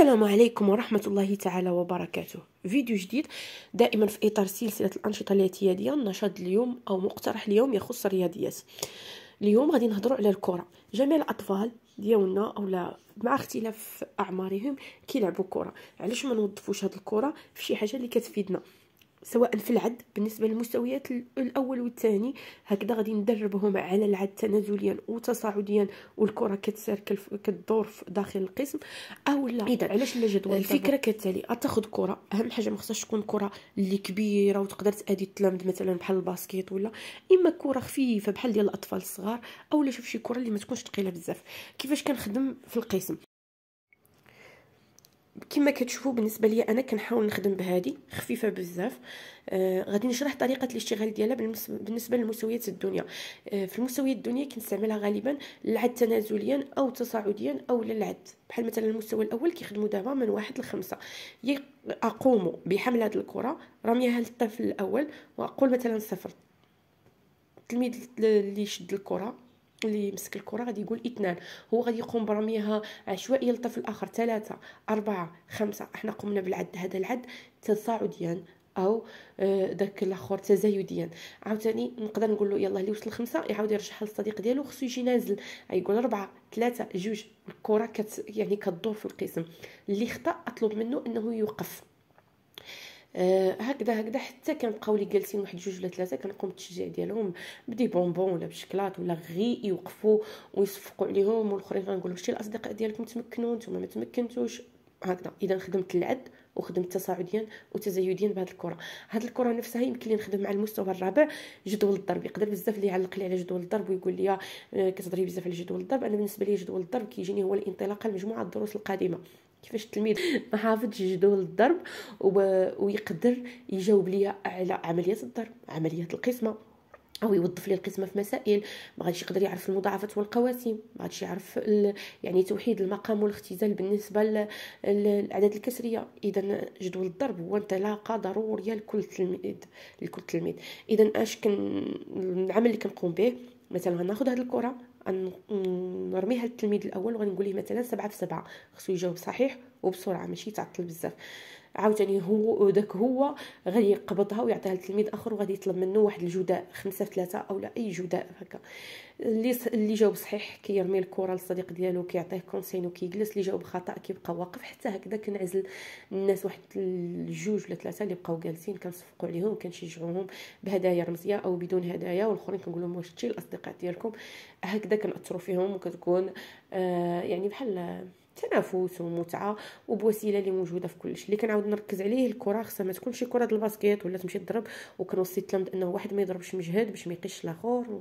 السلام عليكم ورحمة الله تعالى وبركاته فيديو جديد دائما في إطار سلسلة الأنشطة الاعتيادية النشاط اليوم أو مقترح اليوم يخص الرياضيات اليوم غادي نهضروا على الكرة جميع الأطفال ديالنا أولا مع اختلاف أعمارهم كيلعبوا كرة علاش ما نوظفوش هاد الكرة في شي حاجة اللي كتفيدنا سواء في العد بالنسبه للمستويات الاول والثاني هكذا غادي ندربهم على العد تنازليا وتصاعديا والكره كتسير كتدور داخل القسم او لا اذا علاش جدول الفكره كالتالي تاخذ كره اهم حاجه ما خصهاش تكون كره اللي كبيره وتقدر تادي التلامذ مثلا بحال الباسكيت ولا اما كره خفيفه بحال ديال الاطفال الصغار او لا شوف شي كره اللي ما تكونش ثقيله بزاف كيفاش كنخدم في القسم كما كتشوفوا بالنسبه ليا انا كنحاول نخدم بهذه خفيفه بزاف آه غادي نشرح طريقه الاشتغال ديالها بالنسبه للمستويات الدنيا آه في المساويات الدنيا كنستعملها غالبا للعد تنازليا او تصاعديا او للعد بحال مثلا المستوى الاول كيخدموا دابا من واحد لخمسة اقوم بحمل هذه الكره رميها للطفل الاول واقول مثلا صفر التلميذ اللي شد الكره اللي مسك الكره غادي يقول اثنان هو غادي يقوم برميها عشوائيه للطرف الاخر ثلاثه اربعه خمسه احنا قمنا بالعد هذا العد تصاعديا او داك آه، الاخر تزايديا عاوتاني نقدر نقول له يلاه اللي وصل خمسة يعاود يرجعها للصديق ديالو خصو يجي نازل يقول أربعة ثلاثة جوج الكره كت يعني كدور في القسم اللي خطا اطلب منه انه يوقف آه، هكذا هكذا حتى كنبقاو لي جالسين واحد جوج ولا ثلاثه كنقوم بالتشجيع ديالهم بدي بونبون ولا بشكلاط ولا غي يوقفوا ويصفقوا عليهم والاخرين غنقول شتي الاصدقاء ديالكم تمكنوا نتوما ما تمكنتوش هكذا اذا خدمت العد وخدمت تصاعديا وتزايديا بهذه الكره هذه الكره نفسها يمكن لي نخدم مع المستوى الرابع جدول الضرب يقدر بزاف اللي يعلق لي على جدول الضرب ويقول لي آه، كتهضري بزاف على جدول الضرب انا بالنسبه لي جدول الضرب كيجيني هو الانطلاقه لمجموعه الدروس القادمه كيفاش التلميذ ما حافظش جدول الضرب ويقدر يجاوب ليا على عمليات الضرب عمليات القسمه او يوظف لي القسمه في مسائل ما غاديش يقدر يعرف المضاعفات والقواسم ما غاديش يعرف يعني توحيد المقام والاختزال بالنسبه للاعداد الكسريه اذا جدول الضرب هو انطلاقه ضروريه لكل تلميذ لكل تلميذ اذا اش كن العمل اللي كنقوم به مثلا ناخذ هذه الكره نرميها للتلميذ الاول وغنقول ليه مثلا سبعة في سبعة خصو يجاوب صحيح وبسرعه ماشي يتعطل بزاف عاوتاني هو داك هو غادي يقبضها ويعطيها لتلميذ اخر وغادي يطلب منه واحد الجداء خمسة في ثلاثة اولا اي جداء هكا اللي اللي جاوب صحيح كيرمي الكره للصديق ديالو كيعطيه كونسين وكيجلس اللي جاوب خطا كيبقى واقف حتى هكذا كنعزل الناس واحد الجوج ولا ثلاثه اللي بقاو جالسين كنصفقوا عليهم كنشجعوهم بهدايا رمزيه او بدون هدايا والاخرين كنقول لهم واش هادشي الاصدقاء ديالكم هكذا كنأثروا فيهم وكتكون آه يعني بحال تنافس ومتعه وبوسيله اللي موجوده في كلشي اللي كنعاود نركز عليه الكره خصها ما تكونش كره الباسكيت ولا تمشي تضرب وكنوصي التلامذ انه واحد ما يضربش مجهد باش ما يقيش الاخر